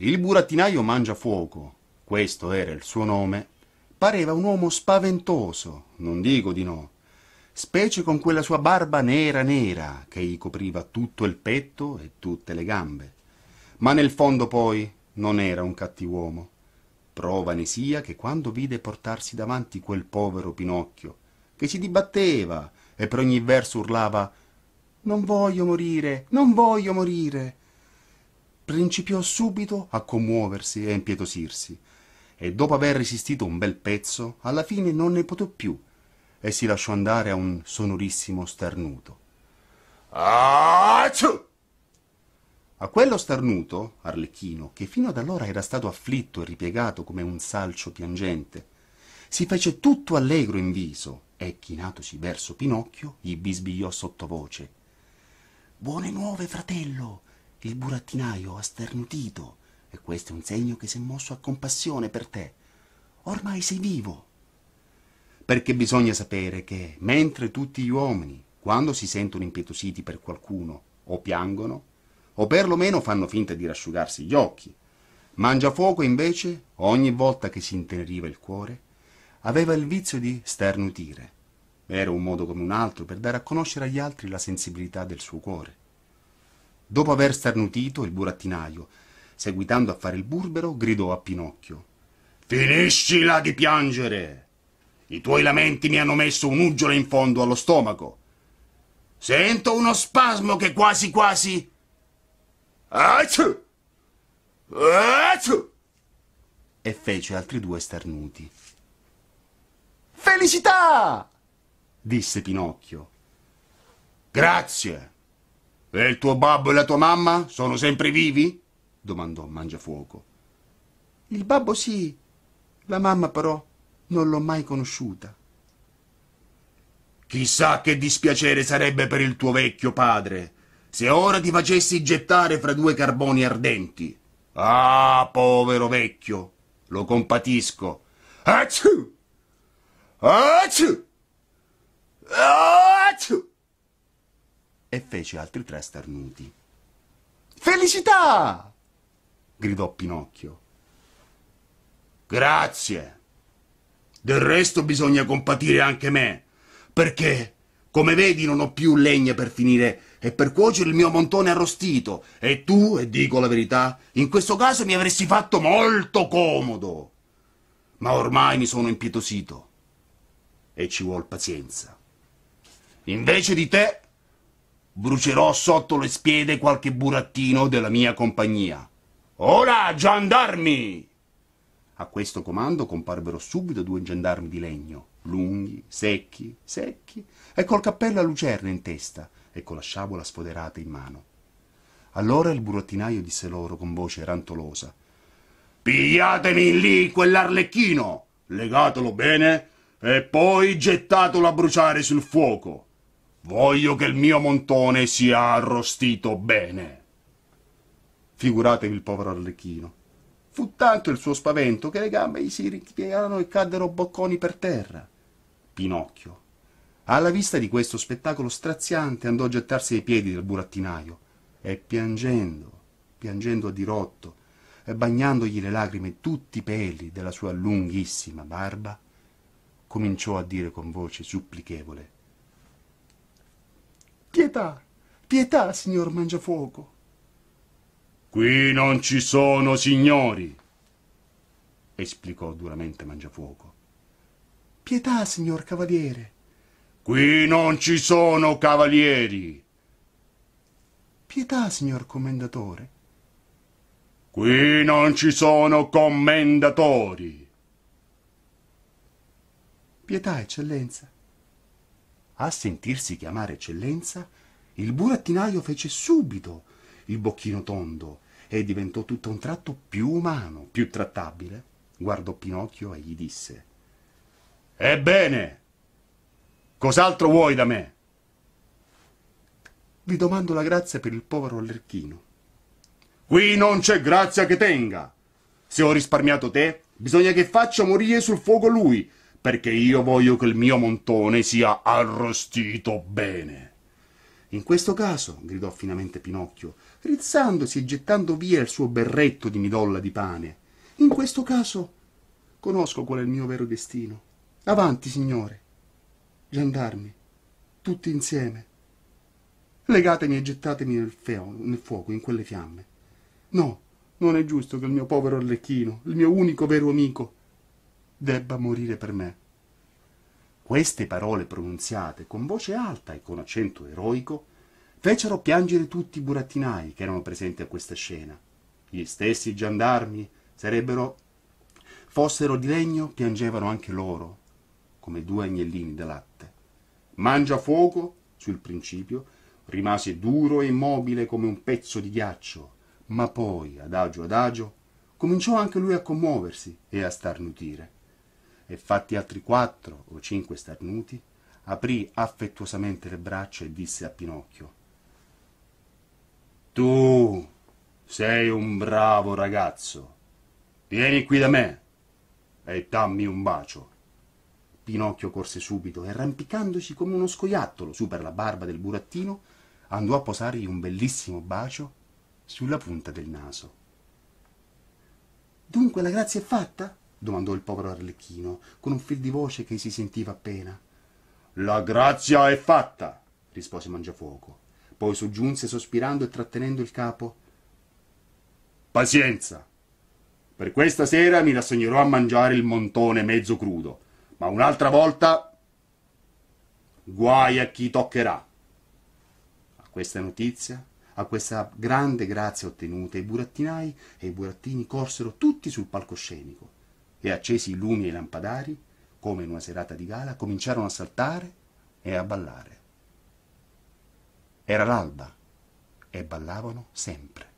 Il burattinaio Mangiafuoco, questo era il suo nome, pareva un uomo spaventoso, non dico di no, specie con quella sua barba nera nera che gli copriva tutto il petto e tutte le gambe. Ma nel fondo poi non era un cattivuomo. Prova ne sia che quando vide portarsi davanti quel povero Pinocchio, che si dibatteva e per ogni verso urlava Non voglio morire, non voglio morire, principiò subito a commuoversi e a impietosirsi e dopo aver resistito un bel pezzo alla fine non ne potò più e si lasciò andare a un sonorissimo starnuto Acciù! A quello starnuto, Arlecchino, che fino ad allora era stato afflitto e ripiegato come un salcio piangente, si fece tutto allegro in viso e, chinatosi verso Pinocchio, gli bisbigliò sottovoce. Buone nuove, fratello! Il burattinaio ha sternutito e questo è un segno che si è mosso a compassione per te. Ormai sei vivo. Perché bisogna sapere che, mentre tutti gli uomini, quando si sentono impietositi per qualcuno, o piangono, o perlomeno fanno finta di rasciugarsi gli occhi, Mangiafuoco invece, ogni volta che si inteneriva il cuore, aveva il vizio di sternutire. Era un modo come un altro per dare a conoscere agli altri la sensibilità del suo cuore. Dopo aver starnutito, il burattinaio, seguitando a fare il burbero, gridò a Pinocchio: Finiscila di piangere! I tuoi lamenti mi hanno messo un'uggiola in fondo allo stomaco. Sento uno spasmo che quasi quasi. Acciu! Acciu! E fece altri due starnuti. Felicità! disse Pinocchio. Grazie! E il tuo babbo e la tua mamma sono sempre vivi? domandò Mangiafuoco. Il babbo sì, la mamma però non l'ho mai conosciuta. Chissà che dispiacere sarebbe per il tuo vecchio padre se ora ti facessi gettare fra due carboni ardenti. Ah, povero vecchio, lo compatisco. Acciu! Acciu! Acciu! e fece altri tre starnuti. Felicità! gridò Pinocchio. Grazie. Del resto bisogna compatire anche me, perché, come vedi, non ho più legna per finire e per cuocere il mio montone arrostito, e tu, e dico la verità, in questo caso mi avresti fatto molto comodo. Ma ormai mi sono impietosito e ci vuol pazienza. Invece di te brucerò sotto le spiede qualche burattino della mia compagnia. Ora, giandarmi! A questo comando comparvero subito due gendarmi di legno, lunghi, secchi, secchi, e col cappello a lucerna in testa e con la sciabola sfoderata in mano. Allora il burattinaio disse loro con voce rantolosa Pigliatemi lì quell'arlecchino, legatelo bene e poi gettatelo a bruciare sul fuoco. Voglio che il mio montone sia arrostito bene. Figuratevi il povero Arlecchino. Fu tanto il suo spavento che le gambe gli si ripiegarono e caddero bocconi per terra. Pinocchio, alla vista di questo spettacolo straziante, andò a gettarsi ai piedi del burattinaio e piangendo, piangendo a dirotto e bagnandogli le lacrime tutti i peli della sua lunghissima barba, cominciò a dire con voce supplichevole pietà, pietà, signor Mangiafuoco. Qui non ci sono signori, esplicò duramente Mangiafuoco. Pietà, signor cavaliere. Qui non ci sono cavalieri. Pietà, signor commendatore. Qui non ci sono commendatori. Pietà, eccellenza. A sentirsi chiamare eccellenza, il burattinaio fece subito il bocchino tondo e diventò tutto un tratto più umano, più trattabile. Guardò Pinocchio e gli disse: Ebbene, cos'altro vuoi da me? Vi domando la grazia per il povero Allerchino. Qui non c'è grazia che tenga. Se ho risparmiato te, bisogna che faccia morire sul fuoco lui, perché io voglio che il mio montone sia arrostito bene. In questo caso, gridò finamente Pinocchio, rizzandosi e gettando via il suo berretto di midolla di pane, in questo caso conosco qual è il mio vero destino. Avanti, signore. Gendarmi, tutti insieme. Legatemi e gettatemi nel, feo, nel fuoco, in quelle fiamme. No, non è giusto che il mio povero Arlecchino, il mio unico vero amico, debba morire per me. Queste parole pronunziate con voce alta e con accento eroico fecero piangere tutti i burattinai che erano presenti a questa scena. Gli stessi giandarmi sarebbero fossero di legno piangevano anche loro, come due agnellini da latte. Mangia fuoco, sul principio, rimase duro e immobile come un pezzo di ghiaccio, ma poi, adagio adagio, cominciò anche lui a commuoversi e a starnutire e fatti altri quattro o cinque starnuti, aprì affettuosamente le braccia e disse a Pinocchio Tu sei un bravo ragazzo. Vieni qui da me e dammi un bacio. Pinocchio corse subito e arrampicandosi come uno scoiattolo su per la barba del burattino, andò a posargli un bellissimo bacio sulla punta del naso. Dunque la grazia è fatta? domandò il povero arlecchino, con un fil di voce che si sentiva appena. La grazia è fatta, rispose Mangiafuoco. Poi soggiunse sospirando e trattenendo il capo. Pazienza! Per questa sera mi rassegnerò a mangiare il montone mezzo crudo, ma un'altra volta guai a chi toccherà. A questa notizia, a questa grande grazia ottenuta, i burattinai e i burattini corsero tutti sul palcoscenico e accesi i lumi e i lampadari, come in una serata di gala, cominciarono a saltare e a ballare. Era l'alba e ballavano sempre.